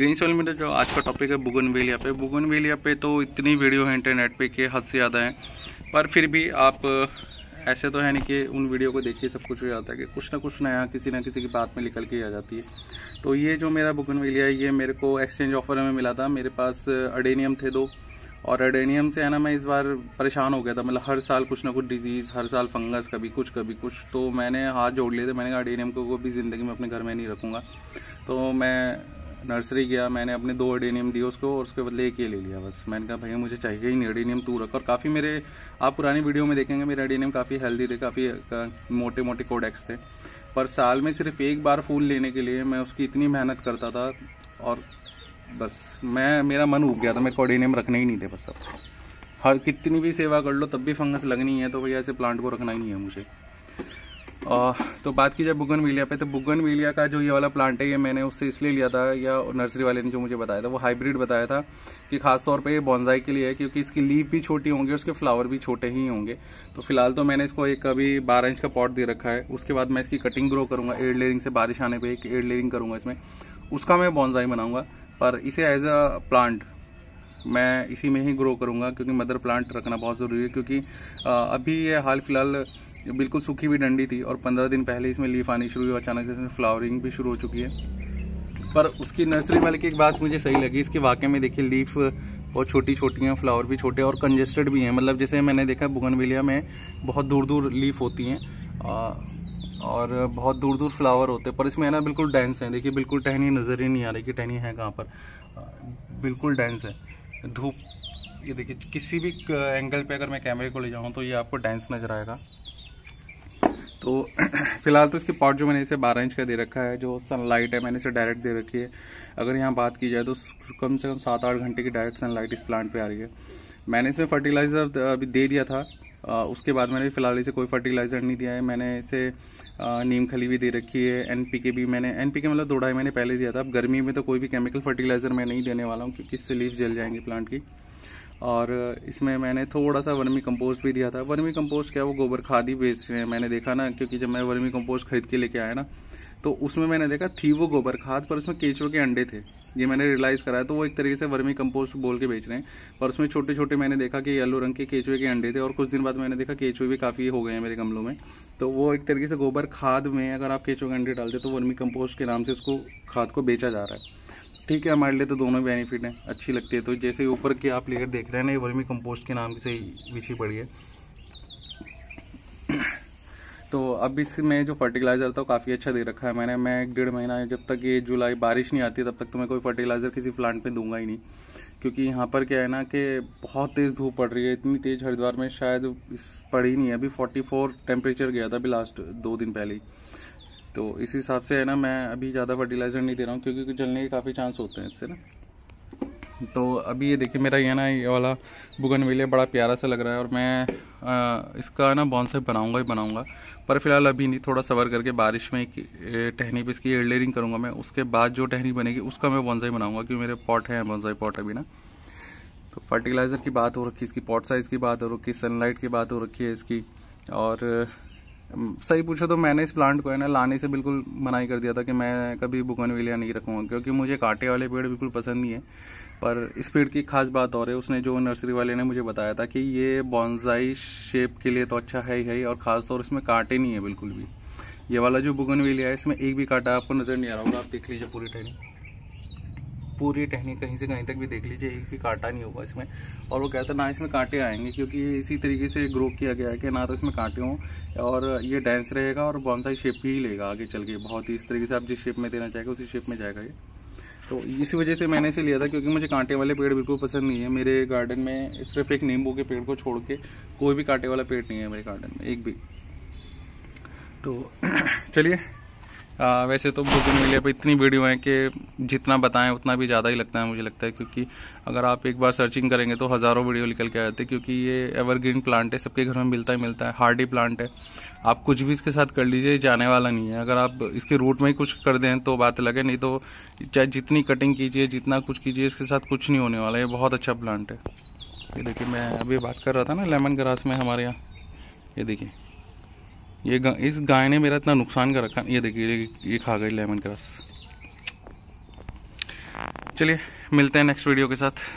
green soul में जो आज का टॉपिक है बुगन वेलिया पे बुगन वेलिया पे तो इतनी वीडियो है इंटरनेट पे कि हद से ज़्यादा है पर फिर भी आप ऐसे तो है नहीं कि उन वीडियो को देख के सब कुछ हो जाता है कि कुछ ना कुछ नया किसी ना किसी की बात में निकल के आ जाती है तो ये जो मेरा बुगन वेलिया है ये मेरे को एक्सचेंज ऑफर में मिला था मेरे पास अडेनियम थे दो और अडेनियम से है ना मैं इस बार परेशान हो गया था मतलब हर साल कुछ ना कुछ डिजीज़ हर साल फंगस कभी कुछ कभी कुछ तो मैंने हाथ जोड़ लिए थे मैंने कहा अडेनियम को भी ज़िंदगी में अपने घर में नहीं रखूँगा तो मैं नर्सरी गया मैंने अपने दो एडेनियम दिए उसको और उसके बदले एक ही ले लिया बस मैंने कहा भैया मुझे चाहिए ही नहीं एडेनियम तू रख और काफ़ी मेरे आप पुरानी वीडियो में देखेंगे मेरे एडेनियम काफ़ी हेल्दी थे काफ़ी मोटे मोटे कोडेक्स थे पर साल में सिर्फ एक बार फूल लेने के लिए मैं उसकी इतनी मेहनत करता था और बस मैं मेरा मन उग गया था मेरे को एडेनियम रखने ही नहीं थे बस अब हर कितनी भी सेवा कर लो तब भी फंगस लगनी है तो भैया ऐसे प्लांट को रखना ही नहीं है मुझे तो बात की जाए बुगन विलिया पे तो बुगन विलिया का जो ये वाला प्लांट है ये मैंने उससे इसलिए लिया था या नर्सरी वाले ने जो मुझे बताया था वो हाइब्रिड बताया था कि खासतौर पे ये बॉन्जाई के लिए है क्योंकि इसकी लीव भी छोटी होंगी उसके फ्लावर भी छोटे ही होंगे तो फिलहाल तो मैंने इसको एक अभी बारह इंच का पॉट दे रखा है उसके बाद मैं इसकी कटिंग ग्रो करूँगा एड लेरिंग से बारिश आने पर एक एड लेरिंग करूंगा इसमें उसका मैं बॉन्जाई बनाऊंगा पर इसे एज अ प्लांट मैं इसी में ही ग्रो करूँगा क्योंकि मदर प्लांट रखना बहुत ज़रूरी है क्योंकि अभी ये हाल फिलहाल ये बिल्कुल सूखी हुई डंडी थी और पंद्रह दिन पहले इसमें लीफ आनी शुरू हुई अचानक से इसमें फ्लावरिंग भी शुरू हो चुकी है पर उसकी नर्सरी वाले की एक बात मुझे सही लगी इसके वाक्य में देखिए लीफ बहुत छोटी छोटी हैं फ्लावर भी छोटे और कंजेस्टेड भी हैं मतलब जैसे मैंने देखा बुगनविलिया में बहुत दूर दूर लीफ होती हैं और बहुत दूर दूर फ्लावर होते हैं पर इसमें है ना बिल्कुल डेंस है देखिए बिल्कुल टहनी नज़र ही नहीं आ रही कि टहनी है कहाँ पर बिल्कुल डेंस है धूप ये देखिए किसी भी एंगल पे अगर मैं कैमरे को ले जाऊँ तो ये आपको डेंस नज़र आएगा तो फिलहाल तो इसके पॉट जो मैंने इसे बारह इंच का दे रखा है जो सनलाइट है मैंने इसे डायरेक्ट दे रखी है अगर यहाँ बात की जाए तो कम से कम सात आठ घंटे की डायरेक्ट सनलाइट इस प्लांट पे आ रही है मैंने इसमें फर्टिलाइज़र अभी दे दिया था आ, उसके बाद मैंने फिलहाल इसे कोई फर्टिलाइज़र नहीं दिया है मैंने इसे नीम खली भी दे रखी है एन भी मैंने एन मतलब दो ढाई मैंने पहले दिया था अब गर्मी में तो कोई भी केमिकल फर्टिलाइज़र मैं नहीं देने वाला हूँ क्योंकि इससे लीव जल जाएंगी प्लांट की और इसमें मैंने थोड़ा सा वर्मी कंपोस्ट भी दिया था वर्मी कंपोस्ट क्या वो गोबर खाद ही बेच रहे हैं मैंने देखा ना क्योंकि जब मैं वर्मी कंपोस्ट खरीद के लेके आया ना तो उसमें मैंने देखा थी वो गोबर खाद पर उसमें केचुए के अंडे थे ये मैंने रियलाइज़ कराया तो वो एक तरीके से वर्मी कंपोस्ट बोल के बेच रहे हैं पर उसमें छोटे छोटे मैंने देखा कि येलो रंग के केचुए के अंडे थे और कुछ दिन बाद मैंने देखा केचुए भी काफ़ी हो गए हैं मेरे गमलों में तो वो एक तरीके से गोबर खाद में अगर आप केचुए के अंडे डालते तो वर्मी कंपोस्ट के नाम से उसको खाद को बेचा जा रहा है ठीक है हमारे लिए तो दोनों बेनिफिट हैं अच्छी लगती है तो जैसे ऊपर की आप लेकर देख रहे हैं ना ये वर्मी कंपोस्ट के नाम से बिछी पड़ी है तो अब इसमें जो फर्टिलाइज़र था काफ़ी अच्छा दे रखा है मैंने मैं एक डेढ़ महीना जब तक ये जुलाई बारिश नहीं आती तब तक तो मैं कोई फर्टिलाइज़र किसी प्लांट पर दूंगा ही नहीं क्योंकि यहाँ पर क्या है ना कि बहुत तेज़ धूप पड़ रही है इतनी तेज़ हरिद्वार में शायद पड़ी नहीं है अभी 44 टेम्परेचर गया था अभी लास्ट दो दिन पहले ही तो इस हिसाब से है ना मैं अभी ज़्यादा फर्टिलाइज़र नहीं दे रहा हूँ क्योंकि जलने के काफ़ी चांस होते हैं इससे ना तो अभी ये देखिए मेरा ये ना ये वाला बुगनविले बड़ा प्यारा सा लग रहा है और मैं आ, इसका ना बॉन्स बनाऊंगा ही बनाऊंगा पर फिलहाल अभी नहीं थोड़ा सवर करके बारिश में एक टहनी पे इसकी एयरलेयरिंग करूंगा मैं उसके बाद जो टहनी बनेगी उसका मैं बॉन्साई बनाऊंगा क्योंकि मेरे पॉट हैं बॉन्साई पॉट अभी ना तो फर्टिलाइज़र की बात हो रखी है इसकी पॉट साइज़ की बात हो रखी है सनलाइट की बात हो रखी है इसकी और सही पूछो तो मैंने इस प्लांट को है ना लाने से बिल्कुल मनाही कर दिया था कि मैं कभी बुकन विलिया नहीं रखूँगा क्योंकि मुझे कांटे वाले पेड़ बिल्कुल पसंद नहीं है पर इस पेड़ की खास बात और है उसने जो नर्सरी वाले ने मुझे बताया था कि ये बॉन्जाई शेप के लिए तो अच्छा है ही है और ख़ासतौर इसमें कांटे नहीं है बिल्कुल भी ये वाला जो बुगन है इसमें एक भी कांटा आपको नज़र नहीं आ रहा होगा आप देख लीजिए पूरी टाइम पूरी टहनी कहीं से कहीं तक भी देख लीजिए एक भी कांटा नहीं होगा इसमें और वो कहता ना इसमें कांटे आएंगे क्योंकि इसी तरीके से ग्रो किया गया है कि ना तो इसमें कांटे हों और ये डेंस रहेगा और बॉन्साई शेप ही लेगा आगे चल के बहुत ही इस तरीके से आप जिस शेप में देना चाहेंगे उसी शेप में जाएगा ये तो इसी वजह से मैंने इसे लिया था क्योंकि मुझे कांटे वाले पेड़ बिल्कुल पसंद नहीं है मेरे गार्डन में सिर्फ एक नींबू के पेड़ को छोड़ के कोई भी कांटे वाला पेड़ नहीं है मेरे गार्डन में एक भी तो चलिए आ, वैसे तो बुक मिले पर इतनी वीडियो हैं कि जितना बताएं उतना भी ज़्यादा ही लगता है मुझे लगता है क्योंकि अगर आप एक बार सर्चिंग करेंगे तो हज़ारों वीडियो निकल के आ जाते हैं क्योंकि ये एवरग्रीन प्लांट है सबके घर में मिलता ही मिलता है हार्डी प्लांट है आप कुछ भी इसके साथ कर लीजिए जाने वाला नहीं है अगर आप इसके रूट में ही कुछ कर दें तो बात लगे नहीं तो चाहे जितनी कटिंग कीजिए जितना कुछ कीजिए इसके साथ कुछ नहीं होने वाला ये बहुत अच्छा प्लांट है ये देखिए मैं अभी बात कर रहा था ना लेमन ग्रास में हमारे यहाँ ये देखिए ये गा, इस गाय ने मेरा इतना नुकसान कर रखा ये देखिए ये, खा गई लेमन ग्रास चलिए मिलते हैं नेक्स्ट वीडियो के साथ